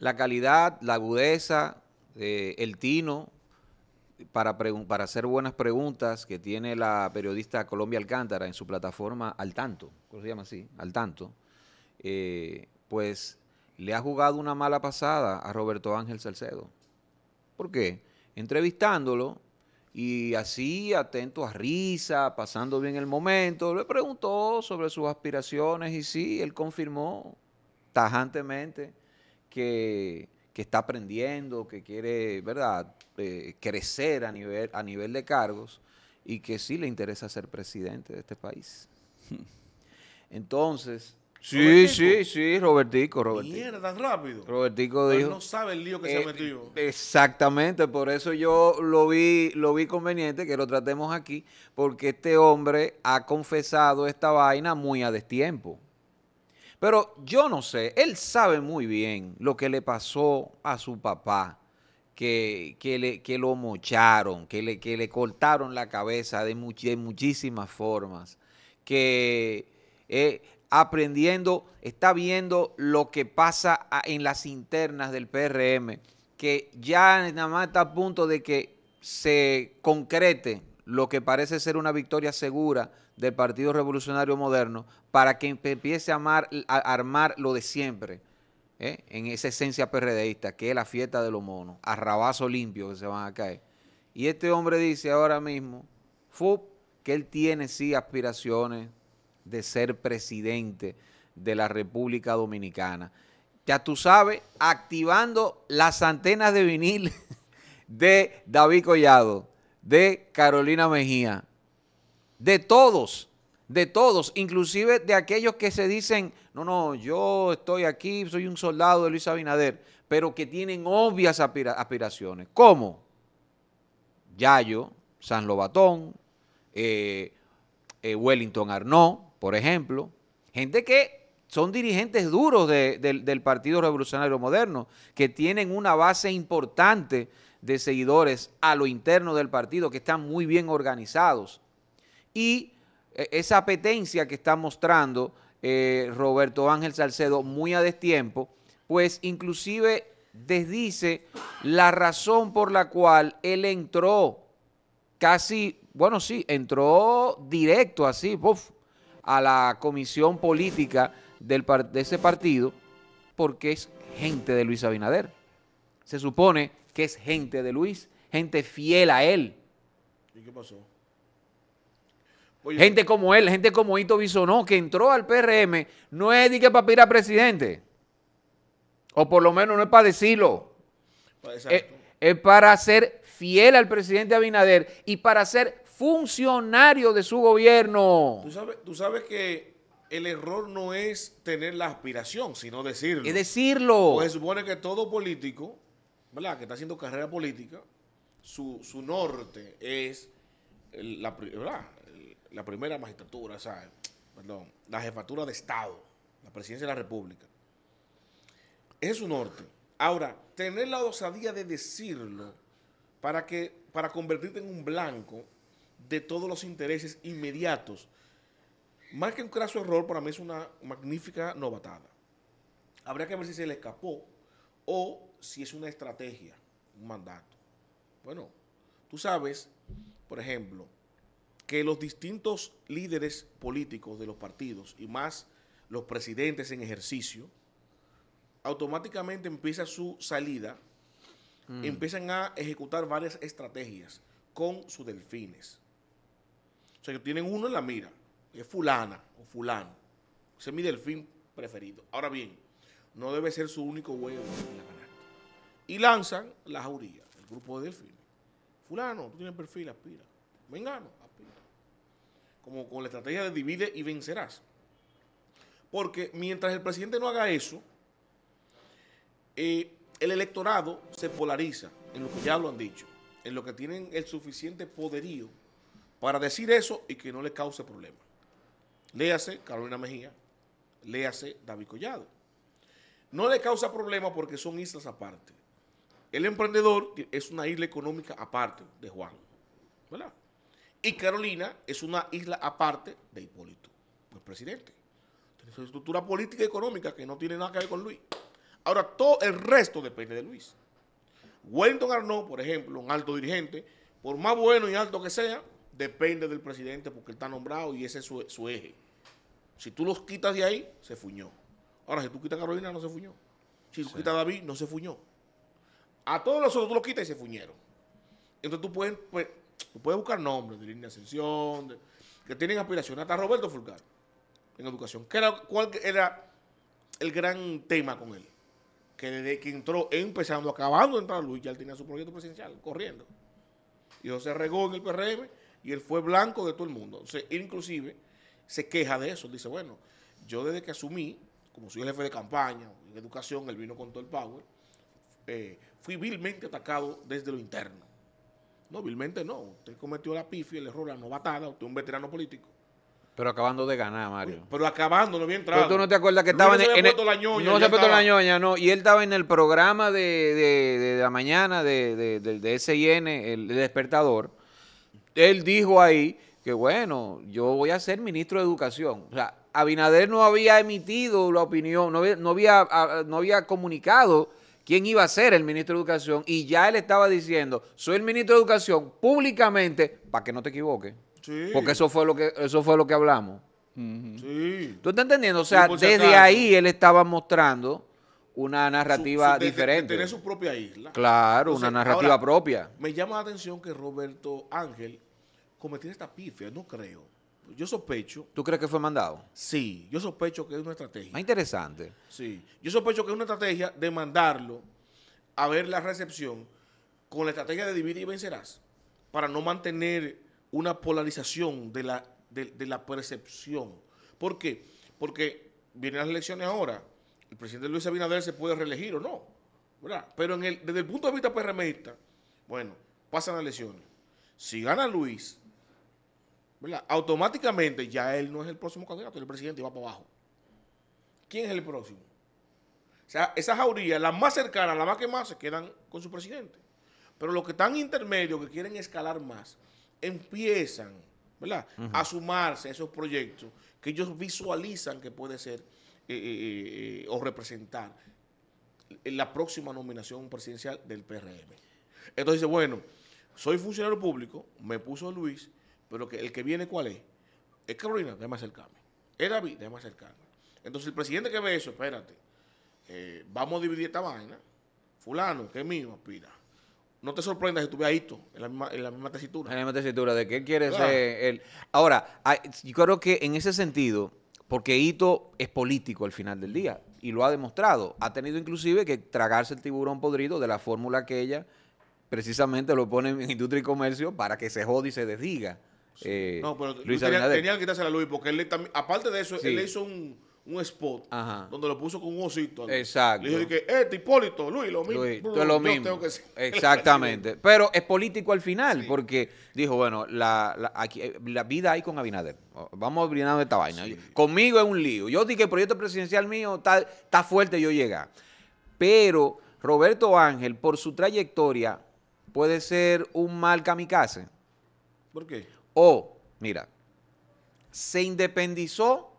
la calidad, la agudeza, eh, el tino para, hacer buenas preguntas que tiene la periodista Colombia Alcántara en su plataforma Al Tanto, ¿cómo se llama así? Al Tanto, eh, pues le ha jugado una mala pasada a Roberto Ángel Salcedo. ¿Por qué? Entrevistándolo y así, atento a risa, pasando bien el momento, le preguntó sobre sus aspiraciones y sí, él confirmó tajantemente que, está aprendiendo, que quiere, ¿verdad?, eh, crecer a nivel, a nivel de cargos y que sí le interesa ser presidente de este país. Entonces, Sí, sí, sí, Robertico, Robertico. Mierda, tan rápido. Robertico dijo. Él no sabe el lío que se ha eh, metido. Exactamente, por eso yo lo vi, lo vi conveniente que lo tratemos aquí, porque este hombre ha confesado esta vaina muy a destiempo. Pero yo no sé, él sabe muy bien lo que le pasó a su papá, que, que, le, lo mocharon, que le, que le cortaron la cabeza de, muchísimas formas, que eh, aprendiendo, está viendo lo que pasa en las internas del PRM, que ya nada más está a punto de que se concrete lo que parece ser una victoria segura del Partido Revolucionario Moderno para que empiece a, armar lo de siempre ¿eh? en esa esencia PRDista, que es la fiesta de los monos, a limpio que se van a caer. Y este hombre dice ahora mismo, FUP, que él tiene sí aspiraciones de ser presidente de la República Dominicana. Ya tú sabes, activando las antenas de vinil de David Collado de Carolina Mejía. De todos, de todos, inclusive de aquellos que se dicen, no, no, yo estoy aquí, soy un soldado de Luis Abinader, pero que tienen obvias aspiraciones, como Yayo, San Lobatón, eh, eh, Wellington Arnó, por ejemplo, gente que son dirigentes duros del Partido Revolucionario Moderno, que tienen una base importante de seguidores a lo interno del partido, que están muy bien organizados. Y eh, esa apetencia que está mostrando eh, Roberto Ángel Salcedo muy a destiempo, pues inclusive desdice la razón por la cual él entró casi, bueno, sí, entró directo así, a la comisión política del, de ese partido, porque es gente de Luis Abinader. Se supone que es gente de Luis, gente fiel a él. ¿Y qué pasó? gente como él, gente como hito Bisonó, que entró al PRM, no es de que para ir presidente. O por lo menos no es para decirlo. Eh, es, para ser fiel al presidente Abinader y para ser funcionario de su gobierno. Tú sabes, que el error no es tener la aspiración, sino decirlo. Es decirlo. Pues supone que todo político ¿verdad? que está haciendo carrera política, su, norte es la, primera magistratura, sea, Perdón, la jefatura de Estado, la presidencia de la República. Ese es su norte. Ahora, tener la osadía de decirlo para, que, para convertirte en un blanco de todos los intereses inmediatos, más que un craso error, para mí es una magnífica novatada. Habría que ver si se le escapó o si es una estrategia, un mandato. Bueno, tú sabes, por ejemplo, que los distintos líderes políticos de los partidos y más los presidentes en ejercicio, automáticamente empieza su salida, mm. empiezan a ejecutar varias estrategias con sus delfines. O sea, que tienen uno en la mira, es fulana o fulano. Ese es mi delfín preferido. Ahora bien, no debe ser su único en la Y lanzan las jauría, el grupo de delfines. Fulano, tú tienes perfil, aspira. Vengano, aspira. Como con la estrategia de divide y vencerás. Porque mientras el presidente no haga eso, eh, el electorado se polariza en lo que ya lo han dicho, en lo que tienen el suficiente poderío para decir eso y que no le cause problemas. Léase Carolina Mejía, léase David Collado. No le causa problema porque son islas aparte. El emprendedor es una isla económica aparte de Juan. ¿Verdad? Y Carolina es una isla aparte de Hipólito, el presidente. Tiene su estructura política y económica que no tiene nada que ver con Luis. Ahora, todo el resto depende de Luis. Wellington Arnaud, por ejemplo, un alto dirigente, por más bueno y alto que sea, depende del presidente porque él está nombrado y ese es su eje. Si tú los quitas de ahí, se fuñó. Ahora, si tú quitas a Carolina, no se fuñó. Si tú quitas a David, no se fuñó. A todos los otros tú los quitas y se fuñeron. Entonces tú puedes, pues, buscar nombres de línea de ascensión, que tienen aspiraciones. Hasta Roberto Fulgar en educación. era, ¿Cuál era el gran tema con él? Que desde que entró, empezando, acabando de entrar Luis, ya él tenía su proyecto presidencial, corriendo. Y eso se regó en el PRM y él fue blanco de todo el mundo. O inclusive se queja de eso. Dice, bueno, yo desde que asumí, como soy el jefe de campaña en educación, él vino con todo el power, eh, fui vilmente atacado desde lo interno. No, vilmente no. Usted cometió la pifia, el error, la novatada, usted es un veterano político. Pero acabando de ganar, Mario. pero acabando, no vi entrado. Pero tú no te acuerdas que estaba en, el. La no se la no. Y él estaba en el programa de, la mañana de, de, de SIN, el despertador. Él dijo ahí que, bueno, yo voy a ser ministro de Educación. O sea, Abinader no había emitido la opinión, no había, no había, comunicado quién iba a ser el ministro de Educación y ya él estaba diciendo, soy el ministro de Educación públicamente, para que no te equivoques. Porque eso fue lo que eso fue lo que hablamos. ¿Tú estás entendiendo? O sea, desde ahí él estaba mostrando una narrativa diferente. Tiene su propia isla. Claro, una narrativa propia. Me llama la atención que Roberto Ángel cometió esta pifia, no creo. Yo sospecho. ¿Tú crees que fue mandado? Sí, yo sospecho que es una estrategia. Más interesante. Sí, yo sospecho que es una estrategia de mandarlo a ver la recepción con la estrategia de dividir y vencerás para no mantener una polarización de la, de, la percepción. ¿Por qué? Porque vienen las elecciones ahora, el presidente Luis Abinader se puede reelegir o no, ¿verdad? Pero en el, desde el punto de vista PRMista, bueno, pasan las elecciones. Si gana Luis, automáticamente ya él no es el próximo candidato, el presidente va para abajo. ¿Quién es el próximo? O sea, esas jaurías, las más cercanas, las más que más, se quedan con su presidente. Pero los que están intermedios, que quieren escalar más, empiezan a sumarse a esos proyectos que ellos visualizan que puede ser eh, eh, eh, o representar la próxima nominación presidencial del PRM. Entonces, dice, bueno, soy funcionario público, me puso Luis, pero que el que viene, ¿cuál es? Es Carolina, déjame acercarme. Es David, déjame acercarme. Entonces el presidente que ve eso, espérate, eh, vamos a dividir esta vaina. Fulano, que es mío, aspira. No te sorprendas si tú veas a en la misma, en la misma tesitura. En la misma tesitura, de qué quiere ser él. Ahora, yo creo que en ese sentido, porque Hito es político al final del día y lo ha demostrado. Ha tenido inclusive que tragarse el tiburón podrido de la fórmula que ella precisamente lo pone en Industria y Comercio para que se jode y se desdiga. Eh, no, pero Luis tenía, tenía, que quitarse a Luis porque él aparte de eso, él hizo un, spot donde lo puso con un osito. Exacto. dijo que eh, este Hipólito, Luis, lo mismo. Tengo que Exactamente. pero es político al final porque dijo, bueno, eh, la, vida hay con Abinader. Oh, vamos a de esta vaina. Conmigo es un lío. Yo dije que el proyecto presidencial mío está, está fuerte yo llega Pero Roberto Ángel, por su trayectoria, puede ser un mal kamikaze. ¿Por qué? O, mira, se independizó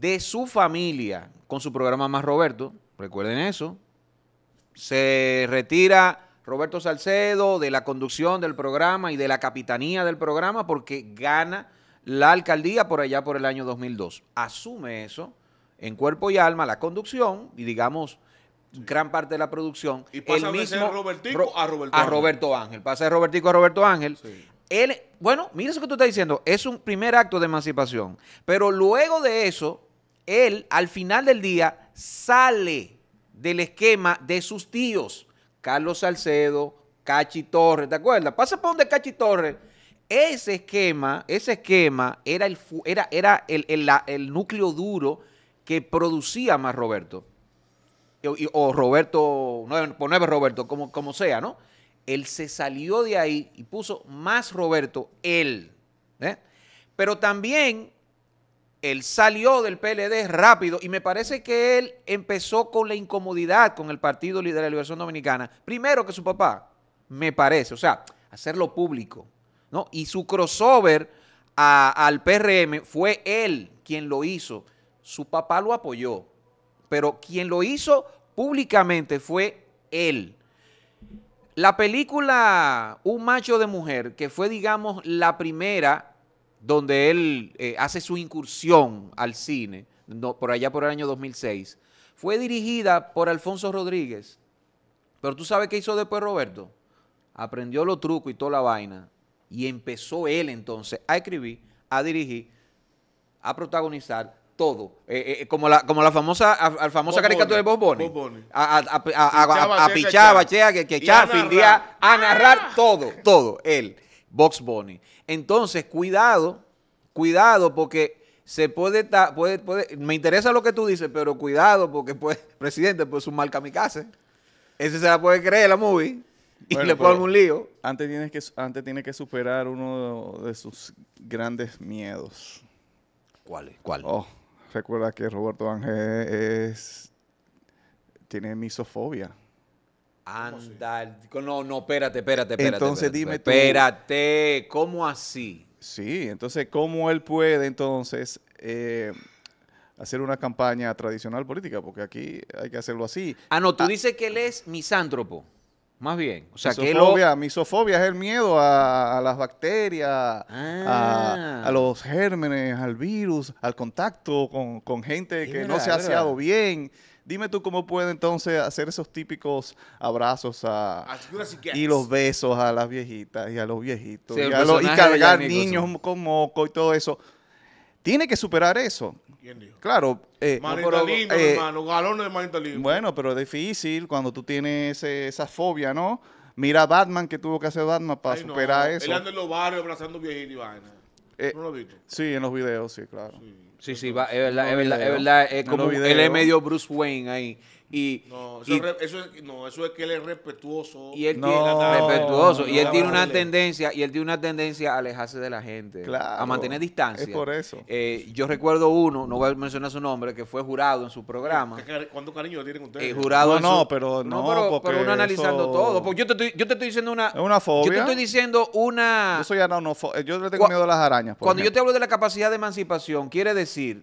de su familia con su programa Más Roberto, recuerden eso. Se retira Roberto Salcedo de la conducción del programa y de la capitanía del programa porque gana la alcaldía por allá por el año 2002. Asume eso en cuerpo y alma, la conducción y digamos gran parte de la producción. Y pasa el mismo, Robertico a Roberto, Ángel. Pasa de Robertico a Roberto Ángel él, bueno, mira eso que tú estás diciendo, es un primer acto de emancipación, pero luego de eso, él al final del día sale del esquema de sus tíos, Carlos Salcedo, Cachi Torres, ¿te acuerdas? Pasa por donde Cachi Torres. Ese esquema, ese esquema era el, era, era el, el, núcleo duro que producía más Roberto. O, Roberto, no, no Roberto, como, como sea, ¿no? él se salió de ahí y puso más Roberto, él. ¿eh? Pero también él salió del PLD rápido y me parece que él empezó con la incomodidad con el Partido de la Liberación Dominicana, primero que su papá, me parece, o sea, hacerlo público. ¿no? Y su crossover al PRM fue él quien lo hizo. Su papá lo apoyó, pero quien lo hizo públicamente fue él. La película Un macho de mujer, que fue, digamos, la primera donde él eh, hace su incursión al cine, por allá por el año 2006, fue dirigida por Alfonso Rodríguez. Pero tú sabes qué hizo después Roberto. Aprendió los trucos y toda la vaina. Y empezó él entonces a escribir, a dirigir, a protagonizar todo. Eh, eh, eh, como, la, como la famosa, famosa caricatura de Bob Bunny. A, a, a, pichar, pichaba que, que día, a ah. narrar todo, todo, él, Box Bunny. Entonces, cuidado, cuidado, porque se puede, estar, puede, puede, me interesa lo que tú dices, pero cuidado, porque pues, presidente, pues un mal kamikaze. Ese se la puede creer la movie. Y le pone un lío. Antes tiene, que, antes tiene que superar uno de sus grandes miedos. ¿Cuál? ¿Cuál? Oh recuerda que Roberto Ángel es, tiene misofobia. Anda, no, no, espérate, espérate, espérate. Entonces dime dime espérate, ¿cómo así? Sí, entonces, ¿cómo él puede entonces eh, hacer una campaña tradicional política? Porque aquí hay que hacerlo así. Ah, no, tú ah. dices que él es misántropo más bien. O sea, misofobia, que misofobia es el miedo a, las bacterias, ah. a, los gérmenes, al virus, al contacto con, gente que no se ha aseado bien. Dime tú cómo puede entonces hacer esos típicos abrazos a, y los besos a las viejitas y a los viejitos y, y, cargar niños con moco y todo eso tiene que superar eso. Claro. Eh, pero, eh, hermano, galones de Bueno, pero es difícil cuando tú tienes ese esa fobia, ¿no? Mira Batman que tuvo que hacer Batman para superar eso. Él anda en los barrios abrazando viejitos y vaina. Eh, ¿No lo viste? Sí, en los videos, sí, claro. Sí, sí, es verdad, es verdad, es eh, verdad. Es como él es medio Bruce Wayne ahí. Y, no, eso, es, que él es respetuoso. Y él tiene, respetuoso. y él tiene una tendencia, y él tiene una tendencia a alejarse de la gente, a mantener distancia. Es por eso. Eh, yo recuerdo uno, no voy a mencionar su nombre, que fue jurado en su programa. ¿Cuánto cariño tienen ustedes? Eh, jurado no, pero no, porque uno analizando todo. Porque yo te estoy, yo te estoy diciendo una. Yo te estoy diciendo una. Yo soy eh, Yo le tengo miedo a las arañas. cuando yo te hablo de la capacidad de emancipación, quiere decir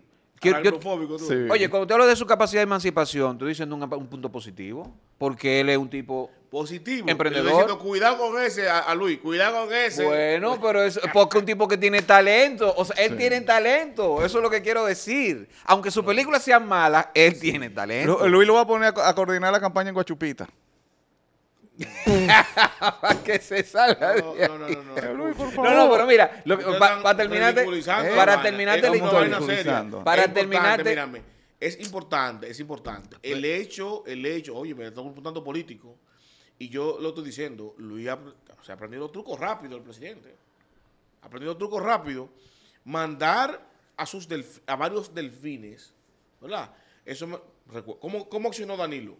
Oye, cuando te hablo de su capacidad de emancipación, tú diciendo un, punto positivo, porque él es un tipo positivo. Emprendedor. diciendo, cuidado con ese, a, Luis, cuidado con ese. Bueno, pero es porque un tipo que tiene talento, o sea, él tiene talento, eso es lo que quiero decir. Aunque su película sea mala, él tiene talento. Luis lo va a poner a coordinar la campaña en Guachupita para que se salga. No, no, no, no, no. pero mira, eh, para terminar para terminar es importante, es importante. Pues- el hecho, el hecho, oye, me está preguntando político y yo lo estoy diciendo, Luis ha, aprendido trucos rápido el presidente. Ha aprendido trucos rápido, mandar a sus a varios delfines, ¿verdad? Eso ¿cómo, ¿Cómo accionó Danilo?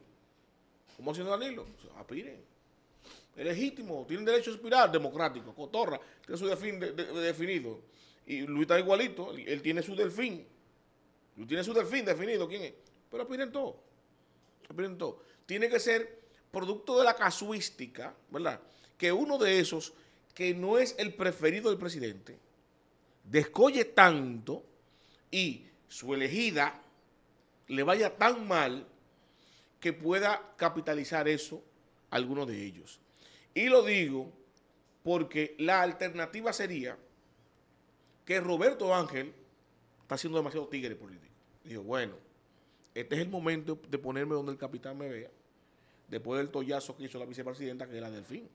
¿Cómo haciendo Danilo? hilo? Es legítimo, tienen derecho a aspirar, democrático. Cotorra tiene su delfín definido. Y Luis está igualito, él, tiene su delfín. Luis tiene su delfín definido, ¿quién es? Pero apiren todo. Apiren todo. Tiene que ser producto de la casuística, ¿verdad? Que uno de esos que no es el preferido del presidente, descolle tanto y su elegida le vaya tan mal que pueda capitalizar eso algunos de ellos. Y lo digo porque la alternativa sería que Roberto Ángel está siendo demasiado tigre político. Digo, bueno, este es el momento de ponerme donde el capitán me vea, después del tollazo que hizo la vicepresidenta, que era Delfín.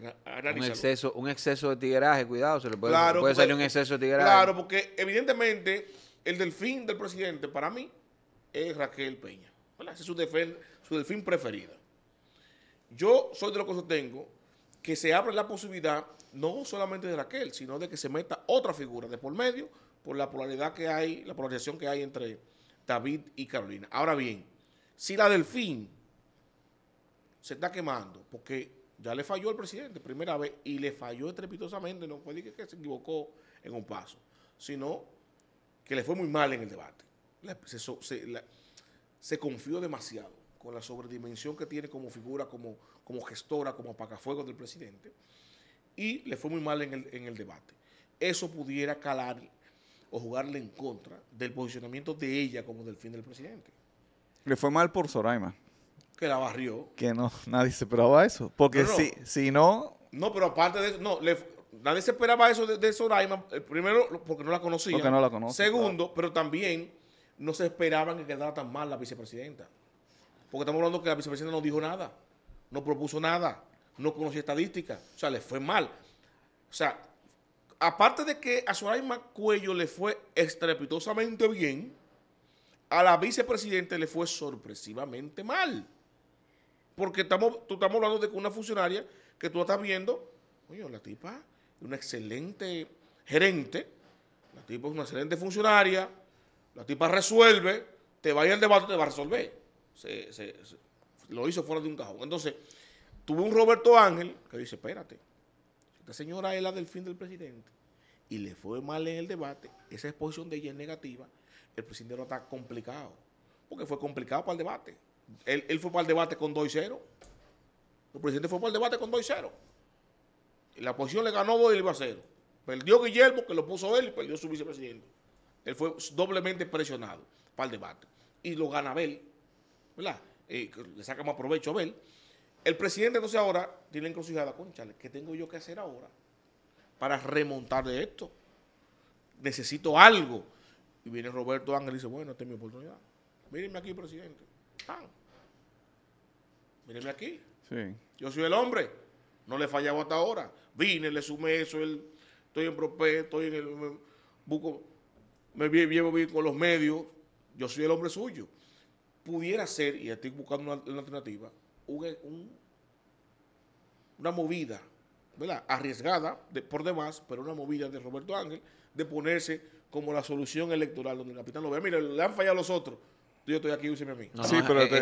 un exceso, un exceso de tigueraje cuidado, se le puede, salir un exceso de Claro, porque evidentemente el delfín del presidente para mí es Raquel Peña. Esa es su, su delfín preferida. Yo soy de lo que sostengo que se abre la posibilidad no solamente de Raquel, sino de que se meta otra figura de por medio por la polaridad que hay, la polarización que hay entre David y Carolina. Ahora bien, si la Delfín se está quemando, porque ya le falló el presidente primera vez y le falló estrepitosamente, no puede decir que se equivocó en un paso, sino que le fue muy mal en el debate se confió demasiado con la sobredimensión que tiene como figura, como, como gestora, como apacafuego del presidente, y le fue muy mal en el, en el debate. Eso pudiera calar o jugarle en contra del posicionamiento de ella como del fin del presidente. Le fue mal por Soraima. Que la barrió. Que no, nadie se esperaba eso. Porque Si, no... No, pero aparte de eso, no, nadie se esperaba eso de, de Soraima, eh, primero porque no la conocía. Porque no la conocía. Segundo, pero también no se esperaban que quedara tan mal la vicepresidenta. Porque estamos hablando que la vicepresidenta no dijo nada, no propuso nada, no conocía estadísticas. O sea, le fue mal. O sea, aparte de que a Soraya Cuello le fue estrepitosamente bien, a la vicepresidenta le fue sorpresivamente mal. Porque estamos, estamos hablando de una funcionaria que tú estás viendo, oye, la tipa es una excelente gerente, la tipa es una excelente funcionaria, la tipa resuelve, te va a ir al debate, te va a resolver. lo hizo fuera de un cajón. Entonces, tuve un Roberto Ángel que dice, espérate, esta señora es la del fin del presidente y le fue mal en el debate, esa exposición de ella es negativa, el presidente no está complicado, porque fue complicado para el debate. Él, fue para el debate con 2 y 0. El presidente fue para el debate con 2 y 0. Y la posición le ganó 2 y le iba a 0. Perdió Guillermo, que lo puso él, y perdió su vicepresidente. Él fue doblemente presionado para el debate. Y lo gana Abel, ¿verdad? Eh, le sacamos aprovecho provecho a Abel. El presidente entonces ahora tiene encrucijada, conchale, ¿qué tengo yo que hacer ahora para remontar de esto? Necesito algo. Y viene Roberto Ángel y dice, bueno, esta es mi oportunidad. Mírenme aquí, presidente. Mírenme aquí. Yo soy el hombre. No le fallaba hasta ahora. Vine, le sumé eso, estoy en Prope, estoy en el buco me llevo bien con los medios, yo soy el hombre suyo. Pudiera ser, y estoy buscando una, alternativa, una movida, ¿verdad? Arriesgada por demás, pero una movida de Roberto Ángel de ponerse como la solución electoral donde el capitán lo vea. Mira, le han fallado los otros yo estoy aquí, úseme a mí.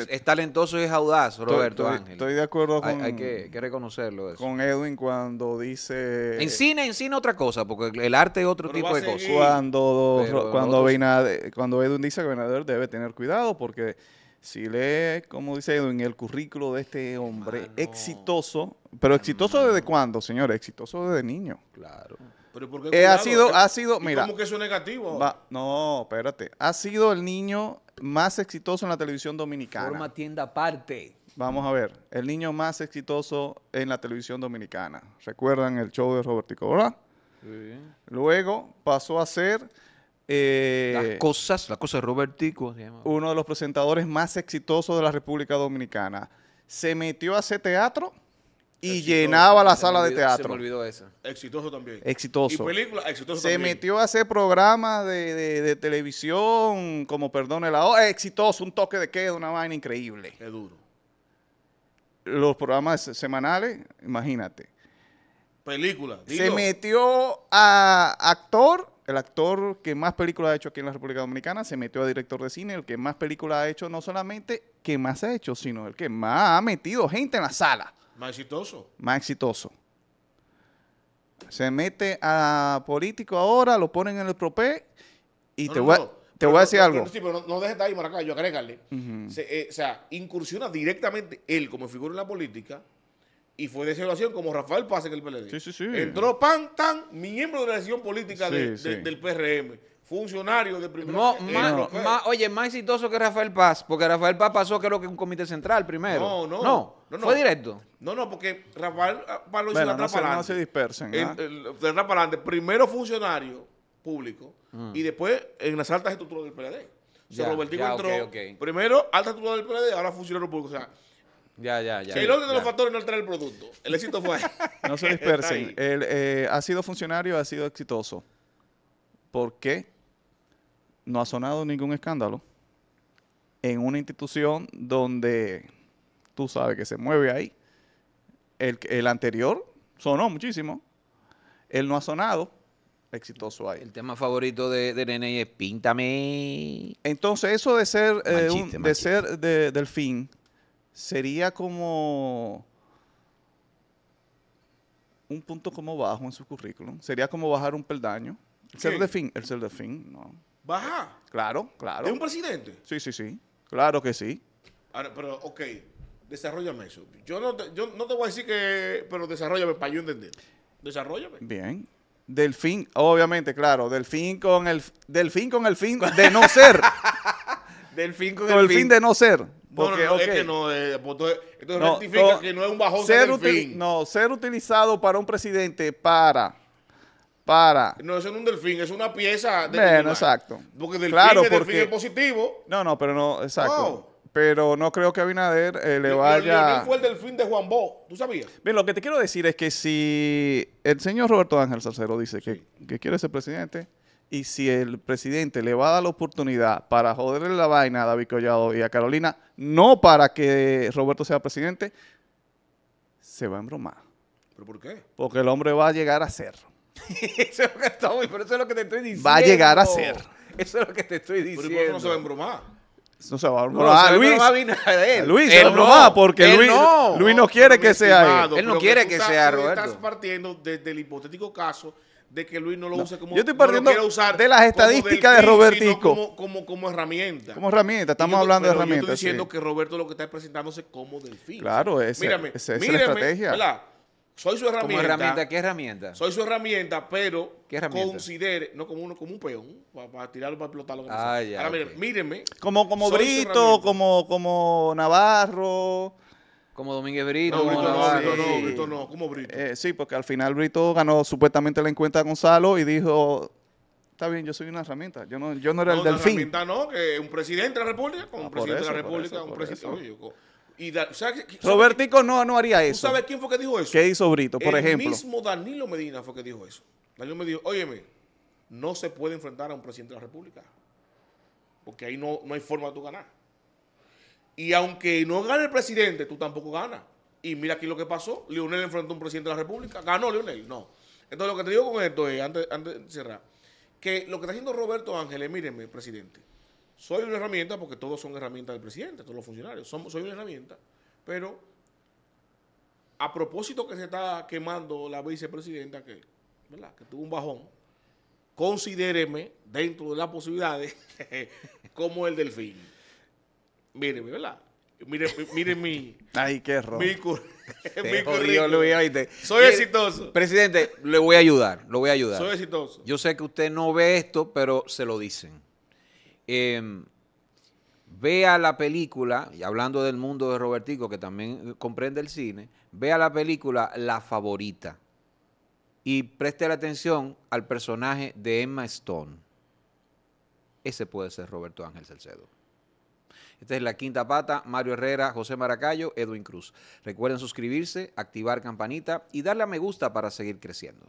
es, talentoso y es audaz, Roberto estoy, Ángel. Estoy de acuerdo con... Hay, que, reconocerlo Con Edwin cuando dice... En cine, en cine otra cosa, porque el arte es otro tipo de cosas. Cuando, cuando, Edwin dice que Benader debe tener cuidado porque si lee, como dice Edwin, el currículo de este hombre ah, exitoso, pero ah, exitoso desde cuándo, señor? exitoso desde niño. Claro. Pero porque, eh, ha sido, ha sido, mira. ¿Cómo que eso es negativo? no, espérate. Ha sido el niño más exitoso en la televisión dominicana. Forma tienda aparte. Vamos a ver, el niño más exitoso en la televisión dominicana. ¿Recuerdan el show de Robertico, verdad? Luego pasó a ser... Eh, las cosas, las cosas de Robertico. Uno de los presentadores más exitosos de la República Dominicana. Se metió a hacer teatro y llenaba la sala de teatro. Se me olvidó esa. Exitoso también. Exitoso. Y se metió a hacer programas de, televisión, como perdón el hora. Exitoso, un toque de queda, una vaina increíble. Qué duro. Los programas semanales, imagínate. Película. Se metió a actor el actor que más películas ha hecho aquí en la República Dominicana se metió a director de cine, el que más películas ha hecho, no solamente que más ha hecho, sino el que más ha metido gente en la sala. Más exitoso. Más exitoso. Se mete a político ahora, lo ponen en el propé y te, voy a, decir algo. no, dejes de ahí, Maracayo, agrégale. Eh, o sea, incursiona directamente él como figura en la política y fue de esa evaluación como Rafael Paz en el PLD. Sí, sí, sí. Entró pan, tan, miembro de la decisión política del PRM. Funcionario de primer no, oye, más exitoso que Rafael Paz, porque Rafael Paz pasó creo que un comité central primero. No, no. No, fue directo. No, no, porque Rafael ah, Paz lo hizo bueno, la se, no se dispersen. ¿ah? primero funcionario público mm. y después en las altas estructuras del PLD. O sea, entró primero alta estructura del PLD, ahora funcionario público. O sea, ya, ya, ya. el orden de los factores no altera el producto. El éxito fue No se dispersen. Eh, ha sido funcionario, ha sido exitoso. ¿Por qué? No ha sonado ningún escándalo en una institución donde tú sabes que se mueve ahí. El, el anterior sonó muchísimo. Él no ha sonado exitoso ahí. El tema favorito de, Nene es Píntame. Entonces, eso de ser, eh, de ser de, sería como un punto como bajo en su currículum. Sería como bajar un peldaño. El ser de fin, el ser de fin, no. ¿Baja? Claro, claro. Es un presidente? Sí, sí, sí. Claro que sí. Ahora, pero, ok, desarrollame eso. Yo no, te, yo no te voy a decir que, pero desarrollame para yo entender. Desarrollame. Bien. Delfín, obviamente, claro, delfín con el, delfín con el fin de no ser. Del fin con el, el fin de no ser. Porque, no, es que no, eh, pues, entonces, que no es un bajón ser No, ser utilizado para un presidente para para. No, eso no es un delfín, es una pieza de. Bueno, exacto. Porque delfín, es delfín positivo. No, no, pero no, exacto. Pero no creo que Abinader eh, le vaya. delfín fue el delfín de Juan Bo, ¿tú sabías? Bien, lo que te quiero decir es que si el señor Roberto Ángel Salcedo dice que quiere ser presidente, y si el presidente le va a dar la oportunidad para joderle la vaina a David Collado y a Carolina, no para que Roberto sea presidente, se va a embromar. ¿Pero por qué? Porque el hombre va a llegar a ser. eso es lo que eso es lo que te estoy diciendo. Va a llegar a ser. Eso es lo que te estoy diciendo. Pero no se va a embromar? No se va a embromar. Luis. se va a embromar porque Luis no. Luis no quiere que sea él. Él no quiere que, sea Roberto. Estás partiendo desde el hipotético caso de que Luis no lo use como. Yo estoy partiendo de las estadísticas de Robertico. Como, como, como, herramienta. Como herramienta, estamos hablando de herramienta. estoy diciendo que Roberto lo que está presentándose como delfín. Claro, esa, esa, es estrategia. Soy su herramienta. herramienta? ¿Qué herramienta? Soy su herramienta, pero considere, no como uno, como un peón, para, tirarlo, para explotarlo. Ah, ya, Ahora, mírenme. Como, como Brito, como, como Navarro. Como Domínguez Brito. No, Brito no, Brito no, Brito no, como Brito. Eh, sí, porque al final Brito ganó supuestamente la encuesta de Gonzalo y dijo, está bien, yo soy una herramienta, yo no, yo no era no, el delfín. herramienta no, que un presidente de la República, como ah, un presidente de la República, un presidente... Robertico no, no haría eso. ¿Tú sabes quién fue que dijo eso? ¿Qué hizo Brito, por ejemplo? El mismo Danilo Medina fue que dijo eso. Danilo me dijo, óyeme, no se puede enfrentar a un presidente de la República. Porque ahí no, no hay forma de tú ganar. Y aunque no gane el presidente, tú tampoco ganas. Y mira aquí lo que pasó. Leonel enfrentó a un presidente de la República. ¿Ganó Leonel? No. Entonces lo que te digo con esto es, antes, de cerrar, que lo que está haciendo Roberto Ángeles, mírenme, presidente, soy una herramienta porque todos son herramientas del presidente, todos los funcionarios, soy una herramienta, pero a propósito que se está quemando la vicepresidenta, que, que tuvo un bajón, considéreme dentro de las posibilidades como el delfín míreme, ¿verdad? Mire, mire mi. Ay, qué error. Mi, cur... Soy exitoso. Presidente, le voy a ayudar, lo voy a ayudar. Soy exitoso. Yo sé que usted no ve esto, pero se lo dicen. Em, vea la película, y hablando del mundo de Robertico, que también eh, comprende el cine, vea la película La Favorita y preste la atención al personaje de Emma Stone. Ese puede ser Roberto Ángel Salcedo. Esta es la quinta pata, Mario Herrera, José Maracayo, Edwin Cruz. Recuerden suscribirse, activar campanita y darle a me gusta para seguir creciendo.